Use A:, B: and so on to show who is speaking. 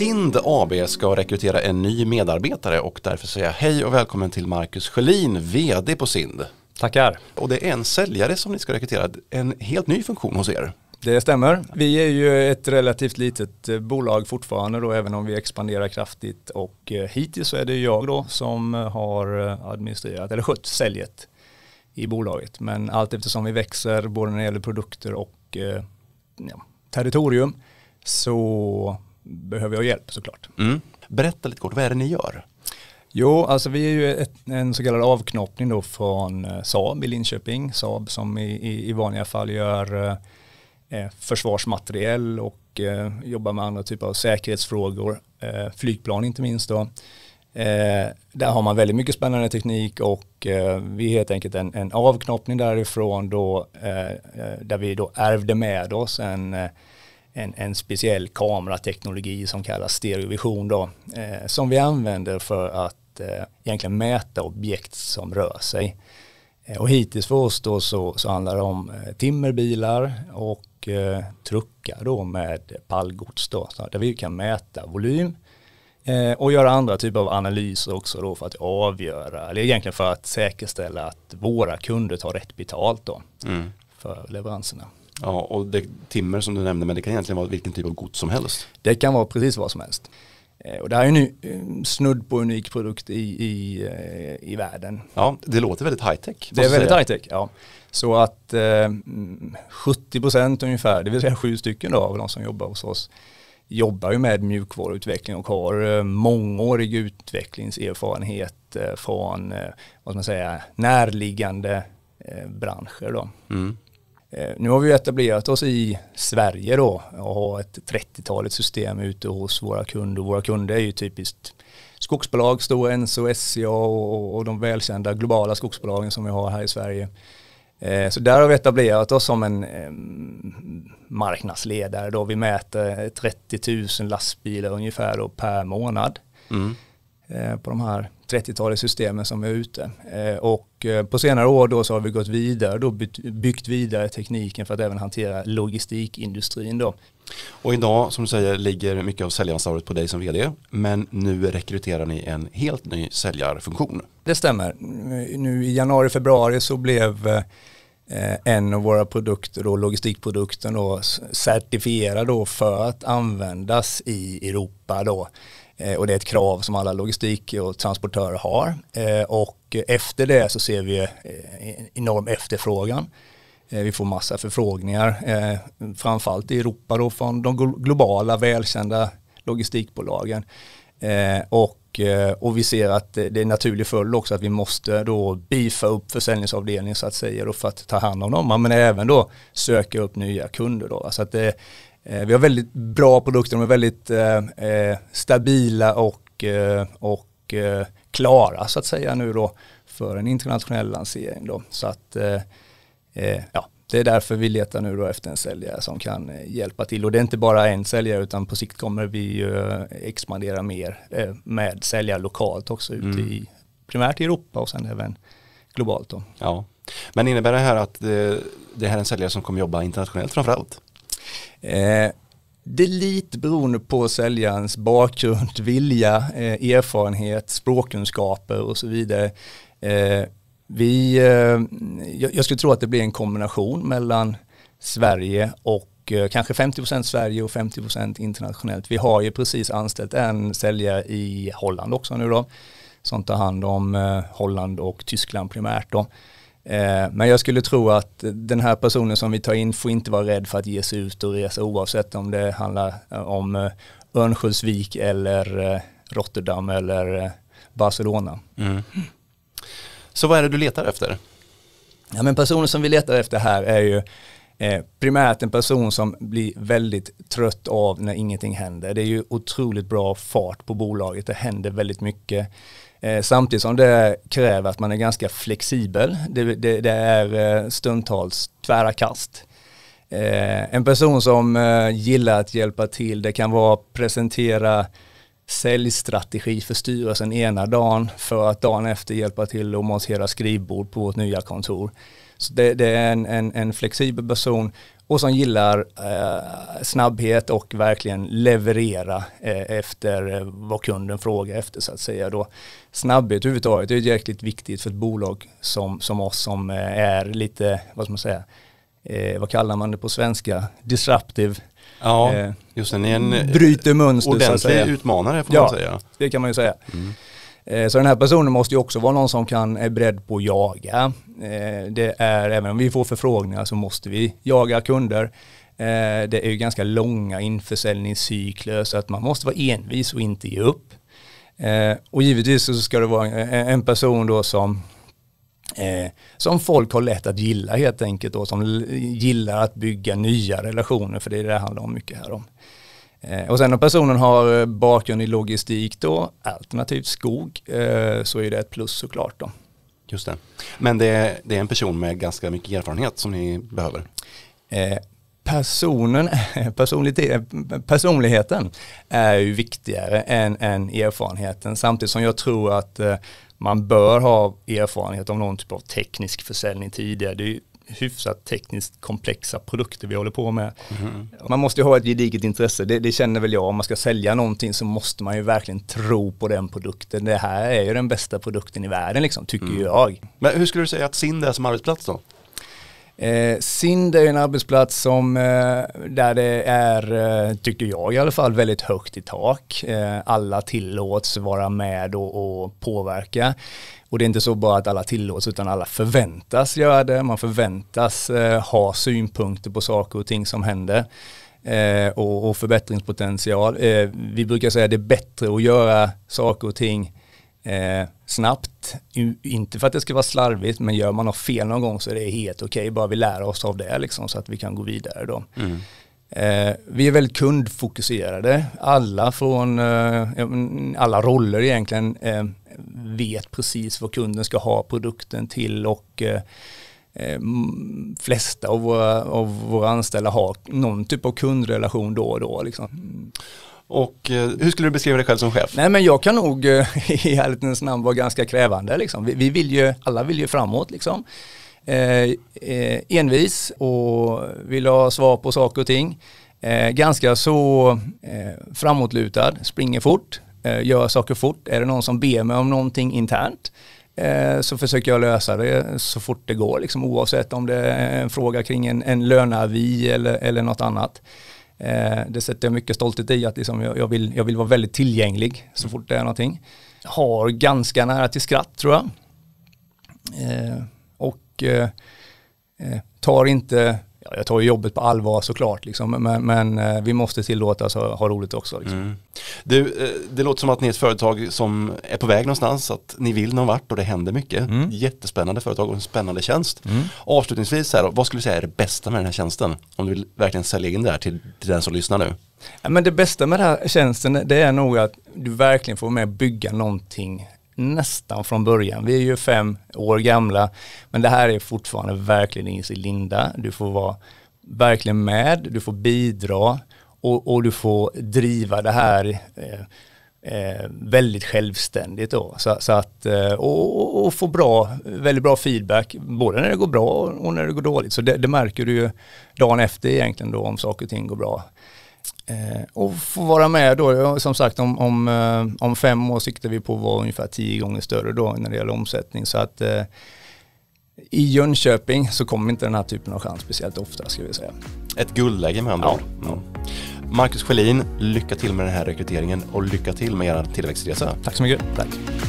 A: Sind AB ska rekrytera en ny medarbetare och därför säger jag hej och välkommen till Marcus Sjölin, vd på Sind. Tackar. Och
B: det är en säljare som ni ska rekrytera,
A: en helt ny funktion hos er.
B: Det stämmer. Vi är ju ett relativt litet eh, bolag fortfarande då, även om vi expanderar kraftigt och eh, hittills så är det jag då som eh, har administrerat eller skött säljet i bolaget. Men allt eftersom vi växer både när det gäller produkter och ja, territorium så behöver jag hjälp såklart. Mm. Berätta lite kort, vad är det ni gör? Jo, alltså vi är ju ett, en så kallad avknoppning då från eh, Saab i Linköping. Saab som i, i, vanliga fall gör eh, eh, försvarsmateriel och eh, jobbar med andra typer av säkerhetsfrågor, eh, flygplan inte minst då. Eh, där har man väldigt mycket spännande teknik och eh, vi är helt enkelt en, en avknoppning därifrån då, eh, eh där vi då ärvde med oss en en, en speciell kamerateknologi som kallas stereovision då, eh, som vi använder för att eh, egentligen mäta objekt som rör sig. Eh, och hittills för oss då så, så handlar det om eh, timmerbilar och eh, truckar då med pallgods då, där vi kan mäta volym eh, och göra andra typer av analyser också då för att avgöra, eller egentligen för att säkerställa att våra kunder tar rätt betalt då mm. för leveranserna.
A: Ja, och det, timmer som du nämnde, men det kan egentligen vara
B: vilken typ av gods som helst. Det kan vara precis vad som helst. Eh, och det här är en eh, snudd på unik produkt i, i, eh, i världen. Ja, det låter väldigt high tech. Det är väldigt high tech, ja. Så att eh, 70% ungefär, det vill säga sju stycken då, av de som jobbar hos oss, jobbar ju med mjukvaruutveckling och har eh, mångårig utvecklingserfarenhet eh, från eh, vad man säga, närliggande branscher. Då. Mm. Eh, nu har vi etablerat oss i Sverige då och har ett 30 tal system ute hos våra kunder. Våra kunder är ju typiskt skogsbolag, Stora Enso, SCA och, och de välkända globala skogsbolagen som vi har här i Sverige. Eh, så där har vi etablerat oss som en marknadsledare. Då vi mäter 30 000 lastbilar ungefär per månad mm. Eh, på de här 30-talet systemen som är ute. Eh, och eh, på senare år då så har vi gått vidare då byggt vidare tekniken för att även hantera logistikindustrin då.
A: Och idag som du säger ligger mycket av säljansvaret på dig som vd men nu rekryterar ni en
B: helt ny säljarfunktion. Det stämmer. Nu i januari, februari så blev eh, en av våra produkter, då, logistikprodukten, då, certifierad då för att användas i Europa. Då. Eh, och det är ett krav som alla logistik och transportörer har. Eh, och efter det så ser vi eh, enorm efterfrågan. Vi får massa förfrågningar, framförallt i Europa då från de globala välkända logistikbolagen. Och, och vi ser att det är en naturlig följd också att vi måste då beefa upp försäljningsavdelningen så att säga då för att ta hand om dem, men även då söka upp nya kunder. Då. Så att det, Eh, vi har väldigt bra produkter, de är väldigt eh, eh, stabila och, och klara så att säga nu då för en internationell lansering då. Så att ja, det är därför vi letar nu då efter en säljare som kan hjälpa till. Och det är inte bara en säljare utan på sikt kommer vi ju expandera mer med säljare lokalt också ute mm. i primärt i Europa och sen även globalt då.
A: Ja, men innebär det här att det, det här är en säljare som kommer jobba internationellt framförallt? Eh,
B: det är lite beroende på säljarens bakgrund, vilja, eh, erfarenhet, språkkunskaper och så vidare. Eh, vi, jag skulle tro att det blir en kombination mellan Sverige och kanske 50% Sverige och 50% internationellt. Vi har ju precis anställt en säljare i Holland också nu då, som tar hand om Holland och Tyskland primärt då. Eh, men jag skulle tro att den här personen som vi tar in får inte vara rädd för att ge sig ut och resa oavsett om det handlar eh, om eh, Örnsköldsvik eller Rotterdam eller Barcelona. Mm. Så vad är det du letar efter? Ja, men personen som vi letar efter här är ju primärt en person som blir väldigt trött av när ingenting händer. Det är ju otroligt bra fart på bolaget, det händer väldigt mycket. Eh, samtidigt som det kräver att man är ganska flexibel. Det, det, det är eh, stundtals tvära kast. Eh, en person som gillar att hjälpa till, det kan vara att presentera säljstrategi för styrelsen ena dagen för att dagen efter hjälpa till att montera skrivbord på vårt nya kontor. Så det, det är en, en, en, flexibel person och som gillar eh, snabbhet och verkligen leverera eh, efter eh, vad kunden frågar efter så att säga. Då, snabbhet överhuvudtaget är jäkligt viktigt för ett bolag som, som oss som eh, är lite, vad ska man säga, eh, vad kallar man det på svenska, disruptive Ja, eh, just det. Ni är en eh, bryter mönster, ordentlig utmanare får ja, man säga. det kan man ju säga. Mm. Eh, så den här personen måste ju också vara någon som kan, är beredd på att jaga. Eh, det är, även om vi får förfrågningar så måste vi jaga kunder. Det är ju ganska långa införsäljningscykler så att man måste vara envis och inte ge upp. Och givetvis så ska det vara en person då som Eh, som folk har lätt att gilla helt enkelt och som gillar att bygga nya relationer för det är det det handlar om mycket här om. Eh, och sen om personen har eh, bakgrund i logistik då, alternativt skog, eh, så är det ett plus såklart då.
A: Just det. Men det är, det är en person med ganska
B: mycket erfarenhet som ni behöver? Eh, personen, personligheten är ju viktigare än, än, erfarenheten samtidigt som jag tror att eh, man bör ha erfarenhet av någon typ av teknisk försäljning tidigare. Det är ju hyfsat tekniskt komplexa produkter vi håller på med. Mm. Man måste ju ha ett gediget intresse, det, det, känner väl jag. Om man ska sälja någonting så måste man ju verkligen tro på den produkten. Det här är ju den bästa produkten i världen liksom, tycker mm. jag. Men hur skulle du säga att Sind är som arbetsplats då? Eh, SIND är en arbetsplats som, eh, där det är, eh, tycker jag i alla fall, väldigt högt i tak. Eh, alla tillåts vara med och, och påverka. Och det är inte så bara att alla tillåts utan alla förväntas göra det. Man förväntas eh, ha synpunkter på saker och ting som händer. Eh, och, och, förbättringspotential. Eh, vi brukar säga att det är bättre att göra saker och ting Eh, snabbt, inte för att det ska vara slarvigt, men gör man något fel någon gång så är det helt okej, okay, bara vi lär oss av det liksom, så att vi kan gå vidare då. Mm. Eh, vi är väldigt kundfokuserade, alla från eh, alla roller egentligen eh, vet precis vad kunden ska ha produkten till och eh, eh, flesta av våra, av våra anställda har någon typ av kundrelation då och då. Liksom. Och eh, hur skulle du beskriva dig själv som chef? Nej men jag kan nog eh, i ärlighetens namn vara ganska krävande liksom. Vi, vill ju, alla vill ju framåt liksom. Eh, eh, envis och vill ha svar på saker och ting. ganska så eh, framåtlutad, springer fort, gör saker fort. Är det någon som ber mig om någonting internt så försöker jag lösa det så fort det går, liksom, oavsett om det är en fråga kring en, en löneavi eller, eller något annat. Eh, det sätter jag mycket stolthet i, att liksom jag, vill, jag vill vara väldigt tillgänglig så fort det är någonting. har ganska nära till skratt tror jag. Eh, och eh, tar inte ja, jag tar ju jobbet på allvar såklart, liksom, men, men eh, vi måste tillåtas ha, ha roligt också. Liksom. Mm. Du, eh, det låter som att ni är ett företag som är på väg
A: någonstans, att ni vill någon vart och det händer mycket. Mm. Jättespännande företag och en spännande tjänst. Mm. Avslutningsvis, här, vad skulle du säga är det bästa med den här tjänsten? Om du vill verkligen sälja in det här till, till den som lyssnar nu.
B: Ja, men det bästa med den här tjänsten det är nog att du verkligen får med att bygga någonting nästan från början. Vi är ju fem år gamla, men det här är fortfarande verkligen i sin linda. Du får vara verkligen med, du får bidra och, och du får driva det här eh, Eh, väldigt självständigt då. Så, så att, eh, och, och, få bra, väldigt bra feedback, både när det går bra och när det går dåligt. Så det, det, märker du ju dagen efter egentligen då om saker och ting går bra. Eh, och få vara med då, som sagt om, om, eh, om fem år siktar vi på att vara ungefär tio gånger större då när det gäller omsättning. Så att eh, i Jönköping så kommer inte den här typen av chans speciellt ofta ska vi säga. Ett guldläge med andra ja. ord. Mm.
A: Marcus Schelin, lycka till med den här rekryteringen och lycka till med er tillväxtresa. Tack så mycket. Tack.